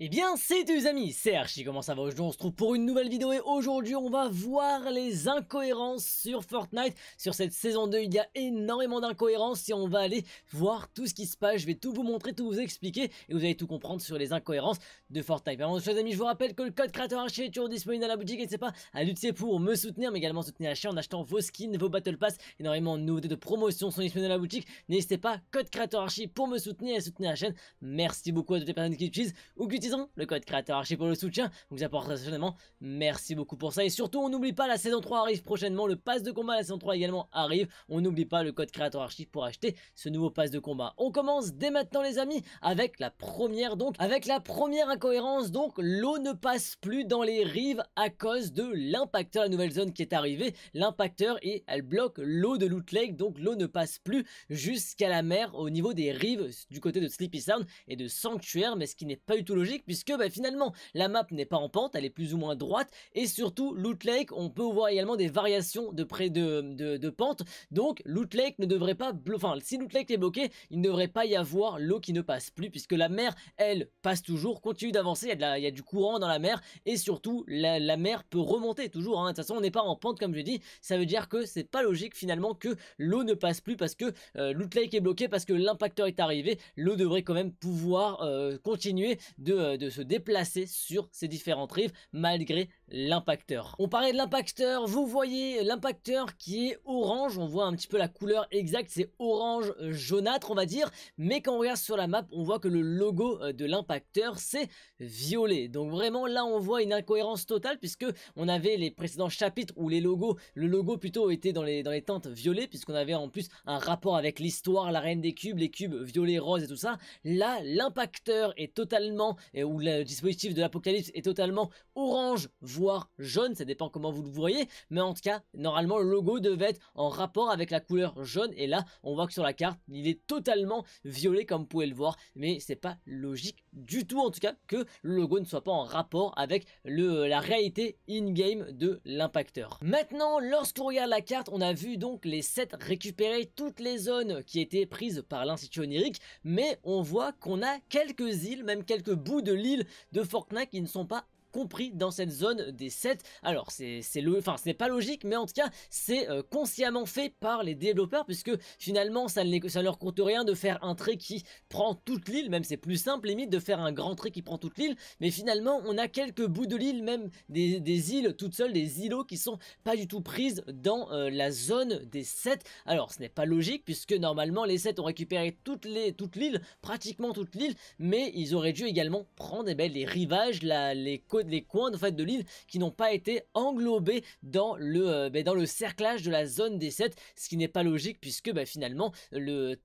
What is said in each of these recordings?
Et eh bien, c'est les amis, c'est Archi. comment ça va Aujourd'hui, on se trouve pour une nouvelle vidéo et aujourd'hui, on va voir les incohérences sur Fortnite. Sur cette saison 2, il y a énormément d'incohérences et on va aller voir tout ce qui se passe. Je vais tout vous montrer, tout vous expliquer et vous allez tout comprendre sur les incohérences de Fortnite. Mais amis, je vous rappelle que le code créateur Archie est toujours disponible dans la boutique. N'hésitez pas à lutter pour me soutenir, mais également soutenir la chaîne en achetant vos skins, vos battle pass. Énormément de nouveautés de promotion sont disponibles dans la boutique. N'hésitez pas, code créateur Archie pour me soutenir et soutenir la chaîne. Merci beaucoup à toutes les personnes qui utilisent ou qui le code créateur Archive pour le soutien, vous apportez certainement. Merci beaucoup pour ça. Et surtout, on n'oublie pas, la saison 3 arrive prochainement. Le pass de combat, la saison 3 également arrive. On n'oublie pas le code créateur Archive pour acheter ce nouveau pass de combat. On commence dès maintenant, les amis, avec la première, donc, avec la première incohérence. Donc, l'eau ne passe plus dans les rives à cause de l'impacteur, la nouvelle zone qui est arrivée. L'impacteur et elle bloque l'eau de Loot Lake. Donc, l'eau ne passe plus jusqu'à la mer au niveau des rives du côté de Sleepy Sound et de Sanctuaire. Mais ce qui n'est pas du tout logique puisque bah, finalement la map n'est pas en pente, elle est plus ou moins droite et surtout L'outlake Lake, on peut voir également des variations de près de, pente. Donc l'outlake Lake ne devrait pas, enfin si l'outlake Lake est bloqué, il ne devrait pas y avoir l'eau qui ne passe plus puisque la mer elle passe toujours, continue d'avancer, il, il y, a du courant dans la mer et surtout la, mer peut remonter toujours. Hein. De toute façon on n'est pas en pente comme je dis, ça veut dire que c'est pas logique finalement que l'eau ne passe plus parce que euh, l'outlake Lake est bloqué parce que l'impacteur est arrivé, l'eau devrait quand même pouvoir euh, continuer de euh, de, se déplacer sur ces différentes rives malgré l'impacteur. On parlait de l'impacteur, vous voyez l'impacteur qui est orange, on voit un petit peu la couleur exacte, c'est orange jaunâtre on va dire, mais quand on regarde sur la map, on voit que le logo euh, de l'impacteur c'est violet. Donc vraiment là on voit une incohérence totale puisque on avait les précédents chapitres où les logos, le logo plutôt était dans les, dans les teintes violet puisqu'on avait en plus un rapport avec l'histoire, la reine des cubes, les cubes violets, roses et tout ça. Là l'impacteur est totalement où le dispositif de l'apocalypse est totalement orange, voire jaune, ça dépend comment vous le voyez, mais en tout cas, normalement, le logo devait être en rapport avec la couleur jaune, et là, on voit que sur la carte, il est totalement violet, comme vous pouvez le voir, mais c'est pas logique du tout en tout cas que le logo ne soit pas en rapport avec le, euh, la réalité in-game de l'impacteur. Maintenant, lorsqu'on regarde la carte, on a vu donc les 7 récupérer toutes les zones qui étaient prises par l'Institut onirique, mais on voit qu'on a quelques îles, même quelques bouts de l'île de Fortnite qui ne sont pas compris dans cette zone des 7. Alors c'est le, enfin ce n'est pas logique, mais en tout cas c'est euh, consciemment fait par les développeurs puisque finalement ça ne ça leur compte rien de faire un trait qui prend toute l'île, même c'est plus simple limite de faire un grand trait qui prend toute l'île, mais finalement on a quelques bouts de l'île, même des, îles toutes seules, des îlots qui sont pas du tout prises dans euh, la zone des 7. Alors ce n'est pas logique puisque normalement les 7 ont récupéré toutes les, toute l'île, pratiquement toute l'île, mais ils auraient dû également prendre eh ben, les rivages, la, les, les coins de l'île qui n'ont pas été englobés dans le, euh, ben, dans le cerclage de la zone des 7, ce qui n'est pas logique puisque ben, finalement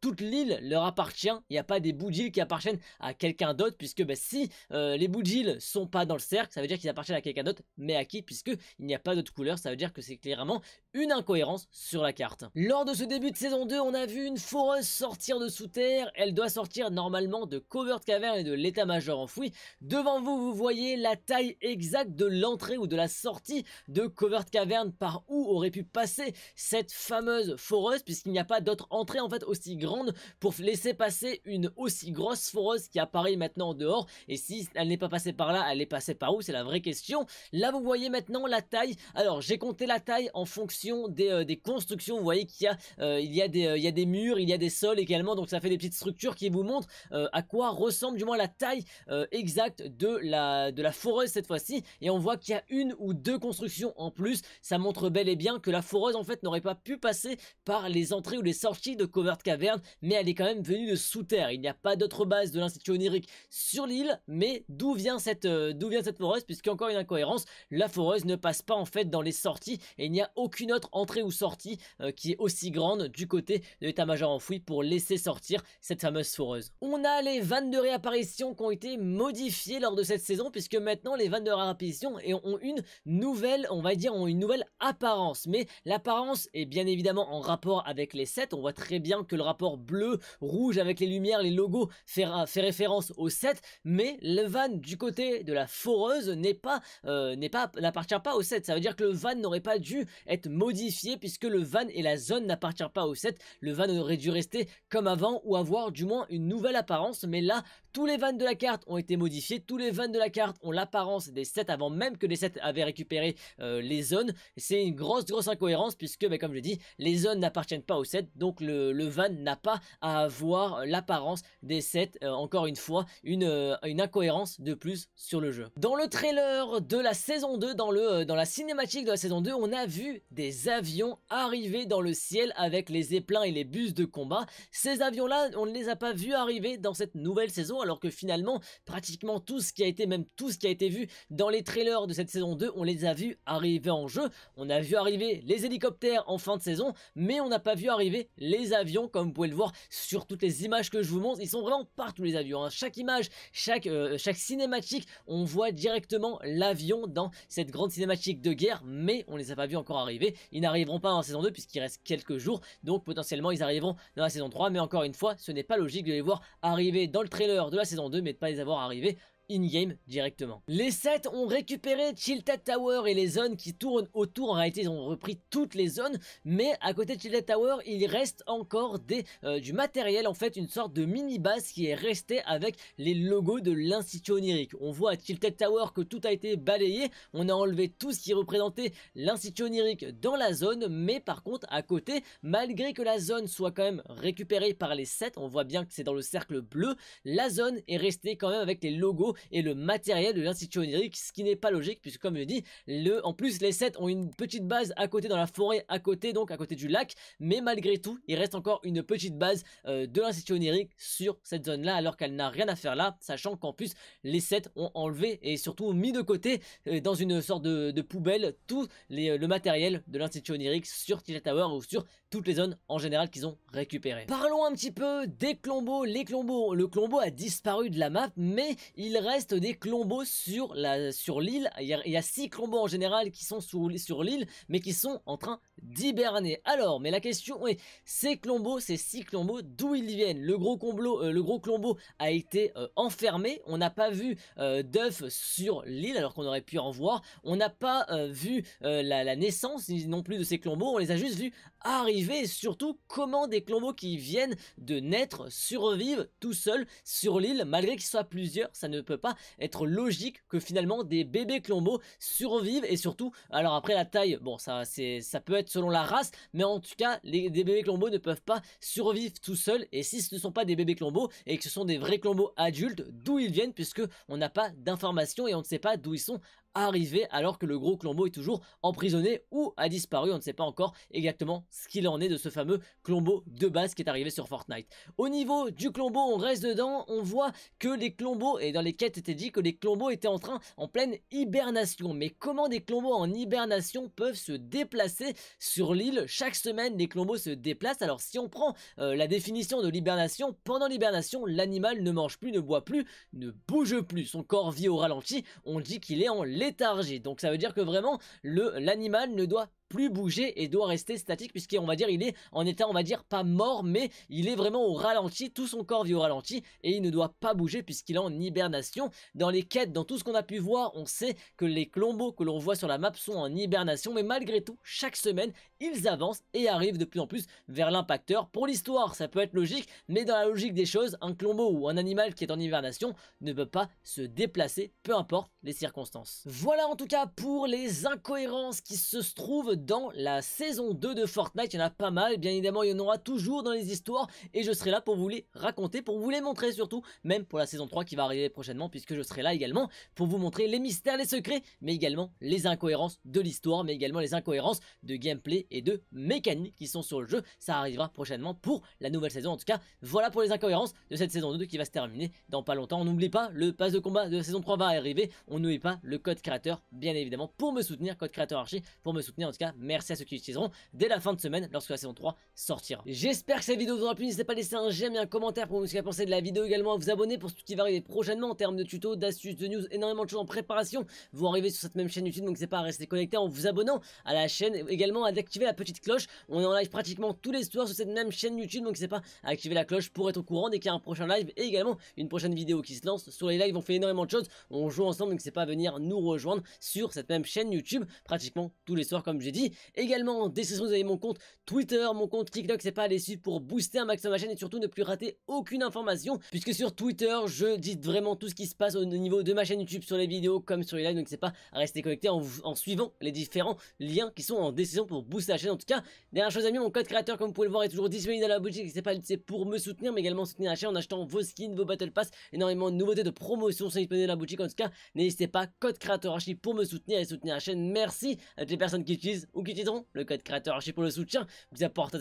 toute l'île leur appartient, il n'y a pas des bouts d'île qui appartiennent à quelqu'un d'autre puisque ben, si euh, les bouts d'île sont pas dans le cercle, ça veut dire qu'ils appartiennent à quelqu'un d'autre, mais à qui puisque il n'y a pas d'autre couleur, ça veut dire que c'est clairement une incohérence sur la carte. Lors de ce début de saison 2, on a vu une foreuse sortir de sous terre, elle doit sortir normalement de Covert Cavern et de l'état-major enfoui. Devant vous, vous voyez la taille exacte exact de l'entrée ou de la sortie de Covert Cavern, par où aurait pu passer cette fameuse foreuse, puisqu'il n'y a pas d'autre entrée en fait aussi grande pour laisser passer une aussi grosse foreuse qui apparaît maintenant dehors. Et si elle n'est pas passée par là, elle est passée par où C'est la vraie question. Là, vous voyez maintenant la taille. Alors, j'ai compté la taille en fonction des, euh, constructions. Vous voyez qu'il y a, euh, il y a des, euh, il y des murs, il y a des sols également. Donc, ça fait des petites structures qui vous montrent à quoi ressemble du moins la taille exacte de la de la foreuse fois-ci et on voit qu'il y a une ou deux constructions en plus. Ça montre bel et bien que la foreuse en fait n'aurait pas pu passer par les entrées ou les sorties de Covert Caverne mais elle est quand même venue de sous terre. Il n'y a pas d'autre base de l'Institut Onirique sur l'île mais d'où vient cette euh, d'où vient cette foreuse encore une incohérence, la foreuse ne passe pas en fait dans les sorties et il n'y a aucune autre entrée ou sortie euh, qui est aussi grande du côté de l'état-major enfoui pour laisser sortir cette fameuse foreuse. On a les vannes de réapparition qui ont été modifiées lors de cette saison puisque maintenant les les de de et ont une nouvelle, on va dire, ont une nouvelle apparence. Mais l'apparence est bien évidemment en rapport avec les 7. On voit très bien que le rapport bleu, rouge avec les lumières, les logos fait, fait référence aux 7. Mais le van du côté de la foreuse n'est pas, euh, n'appartient pas aux 7. Ça veut dire que le van n'aurait pas dû être modifié puisque le van et la zone n'appartient pas aux 7. Le van aurait dû rester comme avant ou avoir du moins une nouvelle apparence. Mais là, tous les vannes de la carte ont été modifiés. Tous les vannes de la carte ont l'apparence des 7 avant même que les 7 avaient récupéré euh, les zones. C'est une grosse grosse incohérence puisque ben, comme je dis les zones n'appartiennent pas aux 7 donc le, van n'a pas à avoir l'apparence des 7 euh, encore une fois une, euh, une incohérence de plus sur le jeu. Dans le trailer de la saison 2 dans, le, dans la cinématique de la saison 2 on a vu des avions arriver dans le ciel avec les éplins et les bus de combat. Ces avions là on ne les a pas vus arriver dans cette nouvelle saison alors que finalement pratiquement tout ce qui a été même tout ce qui a été vu dans les trailers de cette saison 2, on les a vus arriver en jeu. On a vu arriver les hélicoptères en fin de saison, mais on n'a pas vu arriver les avions, comme vous pouvez le voir sur toutes les images que je vous montre. Ils sont vraiment partout les avions. Hein. Chaque image, chaque, euh, chaque cinématique, on voit directement l'avion dans cette grande cinématique de guerre, mais on les a pas vus encore arriver. Ils n'arriveront pas en saison 2 puisqu'il reste quelques jours, donc potentiellement ils arriveront dans la saison 3, mais encore une fois, ce n'est pas logique de les voir arriver dans le trailer de la saison 2, mais de pas les avoir arrivés in-game directement. Les 7 ont récupéré Chilted Tower et les zones qui tournent autour. En réalité, ils ont repris toutes les zones, mais à côté de Chilted Tower, il reste encore des, euh, du matériel, en fait, une sorte de mini-base qui est restée avec les logos de l'Institut Onirique. On voit à Chilted Tower que tout a été balayé, on a enlevé tout ce qui représentait l'Institut Onirique dans la zone, mais par contre, à côté, malgré que la zone soit quand même récupérée par les 7, on voit bien que c'est dans le cercle bleu, la zone est restée quand même avec les logos et le matériel de l'Institut onirique, ce qui n'est pas logique, puisque comme je dis, le, en plus les 7 ont une petite base à côté dans la forêt, à côté donc à côté du lac, mais malgré tout, il reste encore une petite base euh, de l'Institut onirique sur cette zone-là, alors qu'elle n'a rien à faire là, sachant qu'en plus les 7 ont enlevé et surtout mis de côté euh, dans une sorte de, poubelle tout euh, le matériel de l'Institut onirique sur Tilted Tower ou sur toutes les zones en général qu'ils ont récupérées. Parlons un petit peu des clombos, les clombos, le clombo a disparu de la map, mais il reste reste des clombos sur l'île. Sur il, il y, a six clombos en général qui sont sur, l'île, mais qui sont en train d'hiberner. Alors, mais la question est, ces clombos, ces six clombos, d'où ils viennent Le gros combo, euh, le gros clombo a été euh, enfermé. On n'a pas vu euh, d'œufs sur l'île, alors qu'on aurait pu en voir. On n'a pas vu la, naissance non plus de ces clombos. On les a juste vus arriver et surtout comment des clombos qui viennent de naître survivent tout seuls sur l'île malgré qu'ils soient plusieurs. Ça ne peut pas être logique que finalement des bébés clombos survivent et surtout, alors après la taille, bon ça c'est ça peut être selon la race, mais en tout cas les bébés clombos ne peuvent pas survivre tout seuls et si ce ne sont pas des bébés clombos et que ce sont des vrais clombos adultes, d'où ils viennent puisque on n'a pas d'informations et on ne sait pas d'où ils sont arriver alors que le gros Clombo est toujours emprisonné ou a disparu. On ne sait pas encore exactement ce qu'il en est de ce fameux Clombo de base qui est arrivé sur Fortnite. Au niveau du Clombo, on reste dedans, on voit que les Clombos, et dans les quêtes était dit que les Clombos étaient en train, en pleine hibernation. Mais comment des Clombos en hibernation peuvent se déplacer sur l'île Chaque semaine, les Clombos se déplacent. Alors si on prend euh, la définition de l'hibernation, pendant l'hibernation, l'animal ne mange plus, ne boit plus, ne bouge plus. Son corps vit au ralenti, on dit qu'il est en léthargie. Donc ça veut dire que vraiment le l'animal ne doit plus bouger et doit rester statique puisqu'on va dire il est en état on va dire pas mort mais il est vraiment au ralenti, tout son corps vit au ralenti et il ne doit pas bouger puisqu'il est en hibernation. Dans les quêtes, dans tout ce qu'on a pu voir, on sait que les clombos que l'on voit sur la map sont en hibernation mais malgré tout, chaque semaine, ils avancent et arrivent de plus en plus vers l'impacteur. Pour l'histoire, ça peut être logique mais dans la logique des choses, un clombo ou un animal qui est en hibernation ne peut pas se déplacer peu importe les circonstances. Voilà en tout cas pour les incohérences qui se trouvent dans la saison 2 de Fortnite. Il y en a pas mal, bien évidemment, il y en aura toujours dans les histoires et je serai là pour vous les raconter, pour vous les montrer surtout, même pour la saison 3 qui va arriver prochainement puisque je serai là également pour vous montrer les mystères, les secrets, mais également les incohérences de l'histoire, mais également les incohérences de gameplay et de mécanique qui sont sur le jeu. Ça arrivera prochainement pour la nouvelle saison. En tout cas, voilà pour les incohérences de cette saison 2 qui va se terminer dans pas longtemps. On n'oublie pas, le pass de combat de la saison 3 va arriver. On n'oublie pas le code créateur, bien évidemment, pour me soutenir, code créateur archi, pour me soutenir en tout cas merci à ceux qui l'utiliseront dès la fin de semaine lorsque la saison 3 sortira. J'espère que cette vidéo vous aura plu. N'hésitez pas à laisser un j'aime et un commentaire pour vous ce que vous pensez de la vidéo également. À vous abonner pour ce qui va arriver prochainement en termes de tutos, d'astuces, de news, énormément de choses en préparation. Vous arrivez sur cette même chaîne YouTube, donc c'est pas à rester connecté en vous abonnant à la chaîne. Également à activer la petite cloche. On est en live pratiquement tous les soirs sur cette même chaîne YouTube, donc n'hésitez pas à activer la cloche pour être au courant dès qu'il y a un prochain live et également une prochaine vidéo qui se lance. Sur les lives, on fait énormément de choses. On joue ensemble, donc n'hésitez pas à venir nous rejoindre sur cette même chaîne YouTube pratiquement tous les soirs, comme j'ai dit. Également, en description, vous avez mon compte Twitter, mon compte TikTok, c'est pas les suivre pour booster un maximum ma chaîne et surtout ne plus rater aucune information, puisque sur Twitter, je dis vraiment tout ce qui se passe au niveau de ma chaîne YouTube sur les vidéos comme sur les lives, donc c'est pas à rester connecté en, suivant les différents liens qui sont en décision pour booster la chaîne. En tout cas, dernière chose, amis, mon code créateur, comme vous pouvez le voir, est toujours disponible dans la boutique, c'est pas c'est pour me soutenir, mais également soutenir la chaîne en achetant vos skins, vos battle pass, énormément de nouveautés de promotion sont disponibles dans la boutique. En tout cas, n'hésitez pas, code créateur archi pour me soutenir et soutenir la chaîne. Merci à toutes les personnes qui utilisent ou qui utiliseront le code créateur archi pour le soutien vous apporte à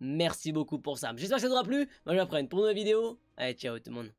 Merci beaucoup pour ça. J'espère que ça vous aura plu. Moi, je vous apprends pour une nouvelle vidéo. Allez, ciao tout le monde.